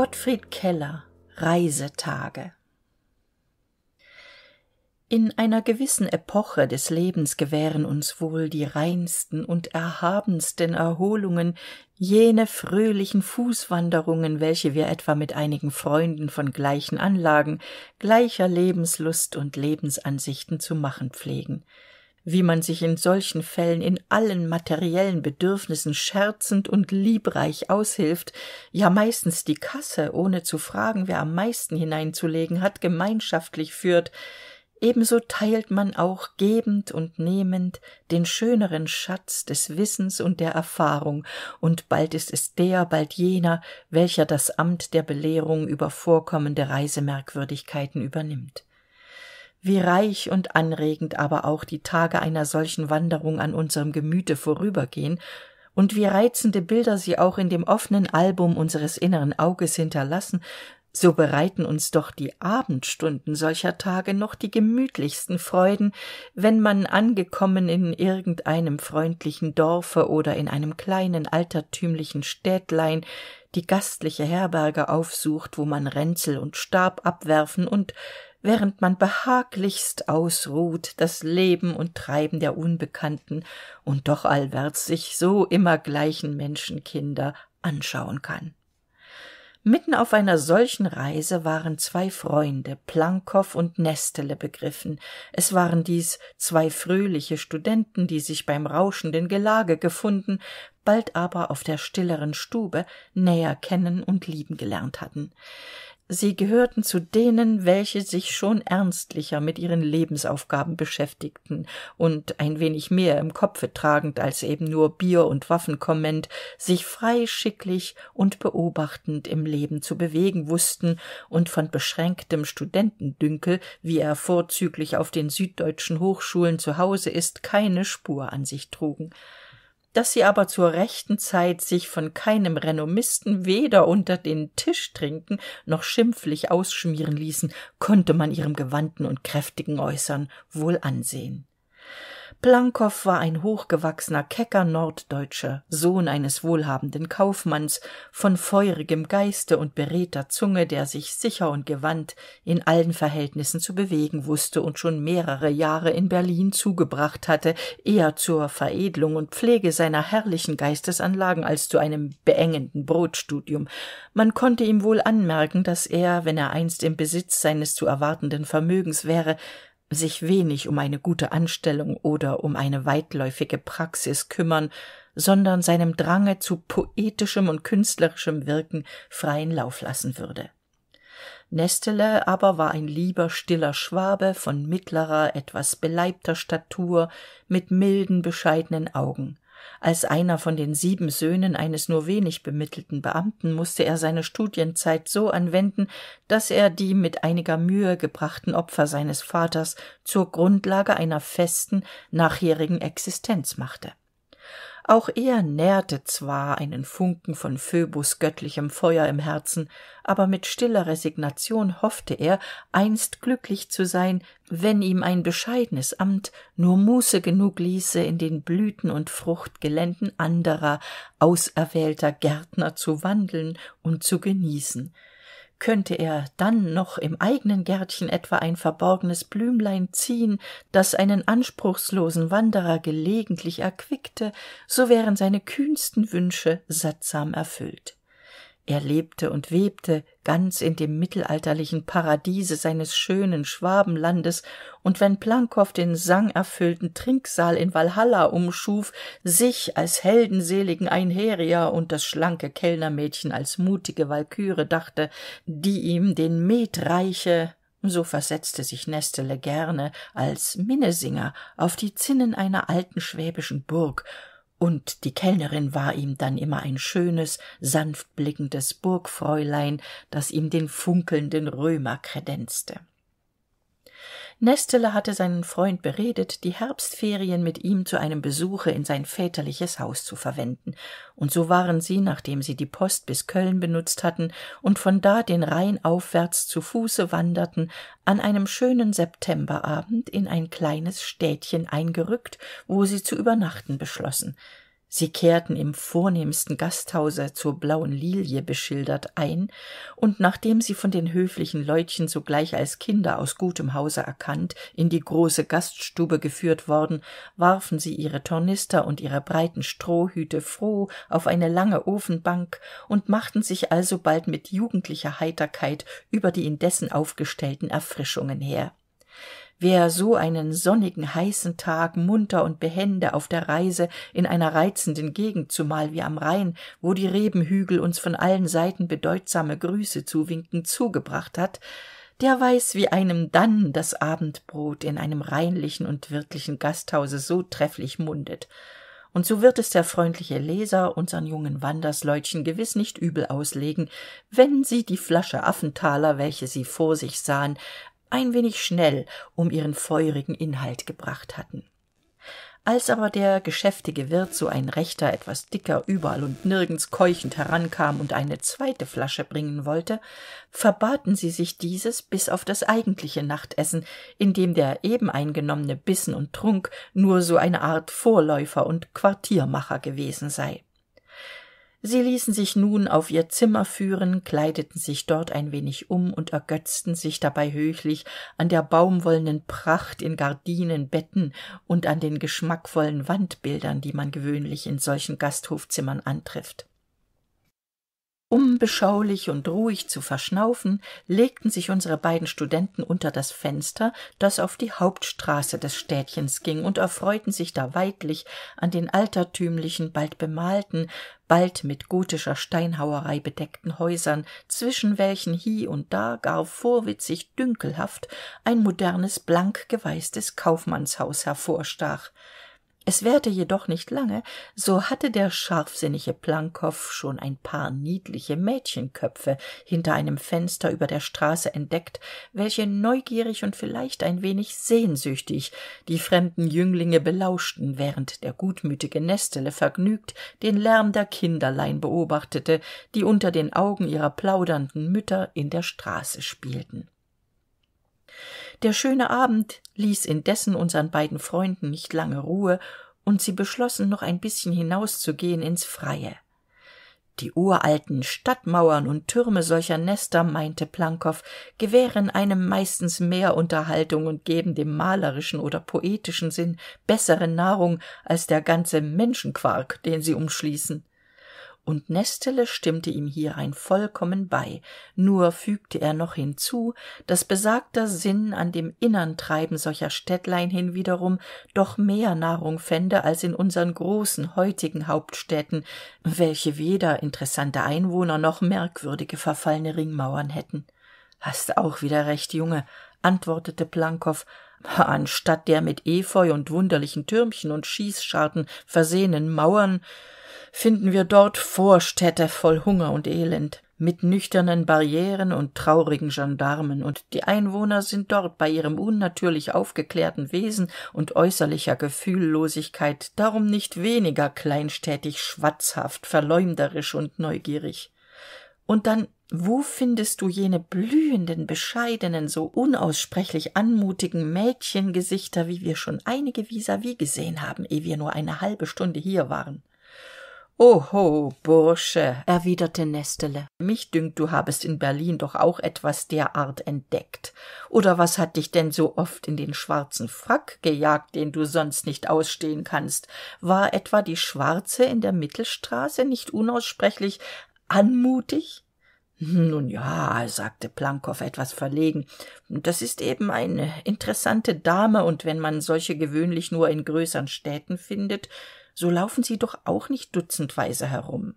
gottfried keller reisetage in einer gewissen epoche des lebens gewähren uns wohl die reinsten und erhabensten erholungen jene fröhlichen fußwanderungen welche wir etwa mit einigen freunden von gleichen anlagen gleicher lebenslust und lebensansichten zu machen pflegen wie man sich in solchen fällen in allen materiellen bedürfnissen scherzend und liebreich aushilft ja meistens die kasse ohne zu fragen wer am meisten hineinzulegen hat gemeinschaftlich führt ebenso teilt man auch gebend und nehmend den schöneren schatz des wissens und der erfahrung und bald ist es der bald jener welcher das amt der belehrung über vorkommende reisemerkwürdigkeiten übernimmt wie reich und anregend aber auch die tage einer solchen wanderung an unserem gemüte vorübergehen und wie reizende bilder sie auch in dem offenen album unseres inneren auges hinterlassen so bereiten uns doch die abendstunden solcher tage noch die gemütlichsten freuden wenn man angekommen in irgendeinem freundlichen dorfe oder in einem kleinen altertümlichen städtlein die gastliche herberge aufsucht wo man ränzel und stab abwerfen und während man behaglichst ausruht, das Leben und Treiben der unbekannten und doch allwärts sich so immer gleichen Menschenkinder anschauen kann. Mitten auf einer solchen Reise waren zwei Freunde, Plankow und Nestele, begriffen. Es waren dies zwei fröhliche Studenten, die sich beim rauschenden Gelage gefunden, bald aber auf der stilleren stube näher kennen und lieben gelernt hatten sie gehörten zu denen welche sich schon ernstlicher mit ihren lebensaufgaben beschäftigten und ein wenig mehr im kopfe tragend als eben nur bier und waffenkomment sich frei schicklich und beobachtend im leben zu bewegen wußten und von beschränktem studentendünkel wie er vorzüglich auf den süddeutschen hochschulen zu hause ist keine spur an sich trugen daß sie aber zur rechten zeit sich von keinem renommisten weder unter den tisch trinken noch schimpflich ausschmieren ließen konnte man ihrem gewandten und kräftigen äußern wohl ansehen plankow war ein hochgewachsener kecker norddeutscher sohn eines wohlhabenden kaufmanns von feurigem geiste und beredter zunge der sich sicher und gewandt in allen verhältnissen zu bewegen wußte und schon mehrere jahre in berlin zugebracht hatte eher zur veredelung und pflege seiner herrlichen geistesanlagen als zu einem beengenden brotstudium man konnte ihm wohl anmerken daß er wenn er einst im besitz seines zu erwartenden vermögens wäre sich wenig um eine gute Anstellung oder um eine weitläufige Praxis kümmern, sondern seinem Drange zu poetischem und künstlerischem Wirken freien Lauf lassen würde. Nestele aber war ein lieber, stiller Schwabe von mittlerer, etwas beleibter Statur, mit milden, bescheidenen Augen als einer von den sieben söhnen eines nur wenig bemittelten beamten mußte er seine studienzeit so anwenden daß er die mit einiger mühe gebrachten opfer seines vaters zur grundlage einer festen nachjährigen existenz machte auch er nährte zwar einen funken von phöbus göttlichem feuer im herzen aber mit stiller resignation hoffte er einst glücklich zu sein wenn ihm ein bescheidenes amt nur muße genug ließe in den blüten und fruchtgeländen anderer auserwählter gärtner zu wandeln und zu genießen könnte er dann noch im eigenen gärtchen etwa ein verborgenes blümlein ziehen das einen anspruchslosen wanderer gelegentlich erquickte so wären seine kühnsten wünsche sattsam erfüllt er lebte und webte ganz in dem mittelalterlichen paradiese seines schönen schwabenlandes und wenn plankow den sangerfüllten trinksaal in walhalla umschuf sich als heldenseligen einherier und das schlanke kellnermädchen als mutige walküre dachte die ihm den met reiche so versetzte sich nestele gerne als minnesinger auf die zinnen einer alten schwäbischen burg und die kellnerin war ihm dann immer ein schönes sanftblickendes burgfräulein das ihm den funkelnden römer kredenzte nestele hatte seinen freund beredet die herbstferien mit ihm zu einem besuche in sein väterliches haus zu verwenden und so waren sie nachdem sie die post bis köln benutzt hatten und von da den rhein aufwärts zu fuße wanderten an einem schönen septemberabend in ein kleines städtchen eingerückt wo sie zu übernachten beschlossen sie kehrten im vornehmsten gasthause zur blauen lilie beschildert ein und nachdem sie von den höflichen leutchen sogleich als kinder aus gutem hause erkannt in die große gaststube geführt worden warfen sie ihre tornister und ihre breiten strohhüte froh auf eine lange ofenbank und machten sich alsobald mit jugendlicher heiterkeit über die indessen aufgestellten erfrischungen her wer so einen sonnigen heißen tag munter und behende auf der reise in einer reizenden gegend zumal wie am rhein wo die rebenhügel uns von allen seiten bedeutsame grüße zuwinken zugebracht hat der weiß wie einem dann das abendbrot in einem reinlichen und wirtlichen gasthause so trefflich mundet und so wird es der freundliche leser unseren jungen wandersleutchen gewiß nicht übel auslegen wenn sie die flasche affenthaler welche sie vor sich sahen ein wenig schnell um ihren feurigen inhalt gebracht hatten als aber der geschäftige wirt so ein rechter etwas dicker überall und nirgends keuchend herankam und eine zweite flasche bringen wollte verbaten sie sich dieses bis auf das eigentliche nachtessen in dem der eben eingenommene bissen und trunk nur so eine art vorläufer und quartiermacher gewesen sei sie ließen sich nun auf ihr zimmer führen kleideten sich dort ein wenig um und ergötzten sich dabei höchlich an der baumwollenen pracht in gardinen betten und an den geschmackvollen wandbildern die man gewöhnlich in solchen gasthofzimmern antrifft um beschaulich und ruhig zu verschnaufen legten sich unsere beiden studenten unter das fenster das auf die hauptstraße des städtchens ging und erfreuten sich da weidlich an den altertümlichen bald bemalten bald mit gotischer steinhauerei bedeckten häusern zwischen welchen hie und da gar vorwitzig dünkelhaft ein modernes blank geweißtes kaufmannshaus hervorstach es währte jedoch nicht lange so hatte der scharfsinnige plankow schon ein paar niedliche mädchenköpfe hinter einem fenster über der straße entdeckt welche neugierig und vielleicht ein wenig sehnsüchtig die fremden jünglinge belauschten während der gutmütige nestele vergnügt den lärm der kinderlein beobachtete die unter den augen ihrer plaudernden mütter in der straße spielten der schöne abend ließ indessen unseren beiden freunden nicht lange ruhe und sie beschlossen noch ein bisschen hinauszugehen ins freie die uralten stadtmauern und türme solcher nester meinte plankow gewähren einem meistens mehr unterhaltung und geben dem malerischen oder poetischen sinn bessere nahrung als der ganze menschenquark den sie umschließen und Nestele stimmte ihm hierein vollkommen bei nur fügte er noch hinzu daß besagter sinn an dem innern treiben solcher städtlein hinwiederum doch mehr nahrung fände als in unseren großen heutigen hauptstädten welche weder interessante einwohner noch merkwürdige verfallene ringmauern hätten hast auch wieder recht junge antwortete plankow anstatt der mit efeu und wunderlichen türmchen und schießscharten versehenen mauern finden wir dort Vorstädte voll Hunger und Elend, mit nüchternen Barrieren und traurigen Gendarmen, und die Einwohner sind dort bei ihrem unnatürlich aufgeklärten Wesen und äußerlicher Gefühllosigkeit darum nicht weniger kleinstädtisch, schwatzhaft, verleumderisch und neugierig. Und dann wo findest du jene blühenden, bescheidenen, so unaussprechlich anmutigen Mädchengesichter, wie wir schon einige vis-à-vis -vis gesehen haben, ehe wir nur eine halbe Stunde hier waren? Oho, Bursche, erwiderte Nestele, mich dünkt, du habest in Berlin doch auch etwas derart entdeckt. Oder was hat dich denn so oft in den schwarzen Frack gejagt, den du sonst nicht ausstehen kannst? War etwa die Schwarze in der Mittelstraße nicht unaussprechlich anmutig? Nun ja, sagte Plankow etwas verlegen, das ist eben eine interessante Dame, und wenn man solche gewöhnlich nur in größeren Städten findet, so laufen sie doch auch nicht dutzendweise herum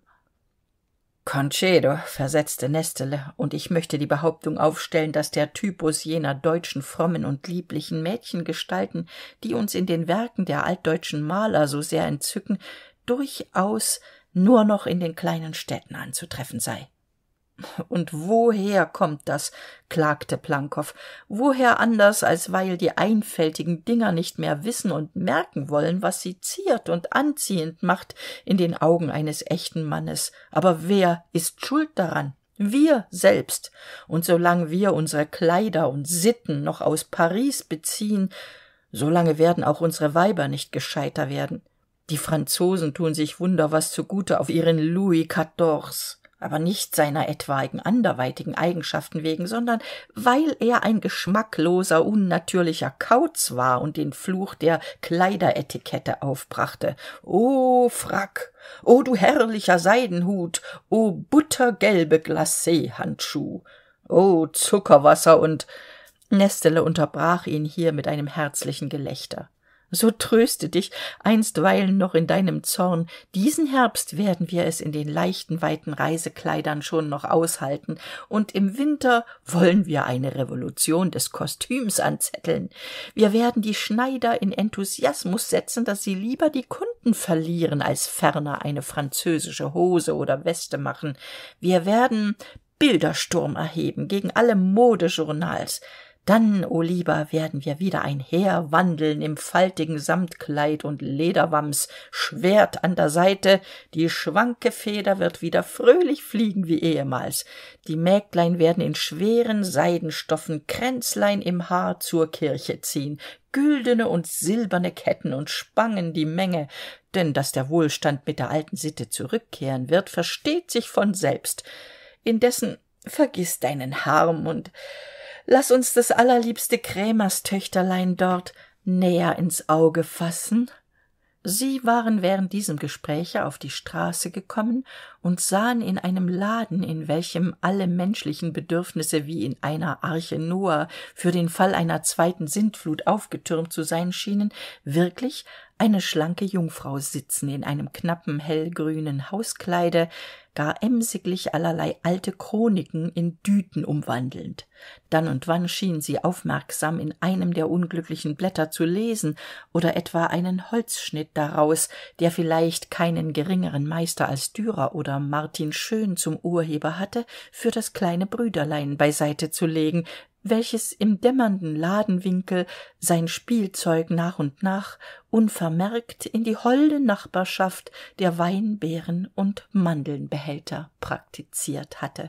concedo versetzte Nestele, und ich möchte die behauptung aufstellen daß der typus jener deutschen frommen und lieblichen mädchengestalten die uns in den werken der altdeutschen maler so sehr entzücken durchaus nur noch in den kleinen städten anzutreffen sei und woher kommt das? klagte Plankow. Woher anders, als weil die einfältigen Dinger nicht mehr wissen und merken wollen, was sie ziert und anziehend macht in den Augen eines echten Mannes. Aber wer ist schuld daran? Wir selbst. Und solange wir unsere Kleider und Sitten noch aus Paris beziehen, solange werden auch unsere Weiber nicht gescheiter werden. Die Franzosen tun sich Wunder was zugute auf ihren Louis XIV aber nicht seiner etwaigen anderweitigen eigenschaften wegen, sondern weil er ein geschmackloser, unnatürlicher Kauz war und den Fluch der Kleideretikette aufbrachte. O Frack, o du herrlicher Seidenhut, o buttergelbe Glacé-Handschuh, o Zuckerwasser und Nestele unterbrach ihn hier mit einem herzlichen Gelächter so tröste dich, einstweilen noch in deinem Zorn, diesen Herbst werden wir es in den leichten, weiten Reisekleidern schon noch aushalten, und im Winter wollen wir eine Revolution des Kostüms anzetteln. Wir werden die Schneider in Enthusiasmus setzen, dass sie lieber die Kunden verlieren, als ferner eine französische Hose oder Weste machen. Wir werden Bildersturm erheben gegen alle Modejournals dann o lieber werden wir wieder einherwandeln im faltigen samtkleid und lederwams schwert an der seite die schwanke feder wird wieder fröhlich fliegen wie ehemals die mägdlein werden in schweren seidenstoffen kränzlein im haar zur kirche ziehen güldene und silberne ketten und spangen die menge denn daß der wohlstand mit der alten sitte zurückkehren wird versteht sich von selbst indessen vergiss deinen harm und Lass uns das allerliebste krämerstöchterlein dort näher ins auge fassen sie waren während diesem gespräche auf die straße gekommen und sahen in einem laden in welchem alle menschlichen bedürfnisse wie in einer arche noah für den fall einer zweiten sintflut aufgetürmt zu sein schienen wirklich eine schlanke jungfrau sitzen in einem knappen hellgrünen hauskleide gar emsiglich allerlei alte chroniken in düten umwandelnd dann und wann schien sie aufmerksam in einem der unglücklichen blätter zu lesen oder etwa einen holzschnitt daraus der vielleicht keinen geringeren meister als dürer oder martin schön zum urheber hatte für das kleine brüderlein beiseite zu legen welches im dämmernden ladenwinkel sein spielzeug nach und nach unvermerkt in die holde nachbarschaft der weinbeeren und mandelnbehälter praktiziert hatte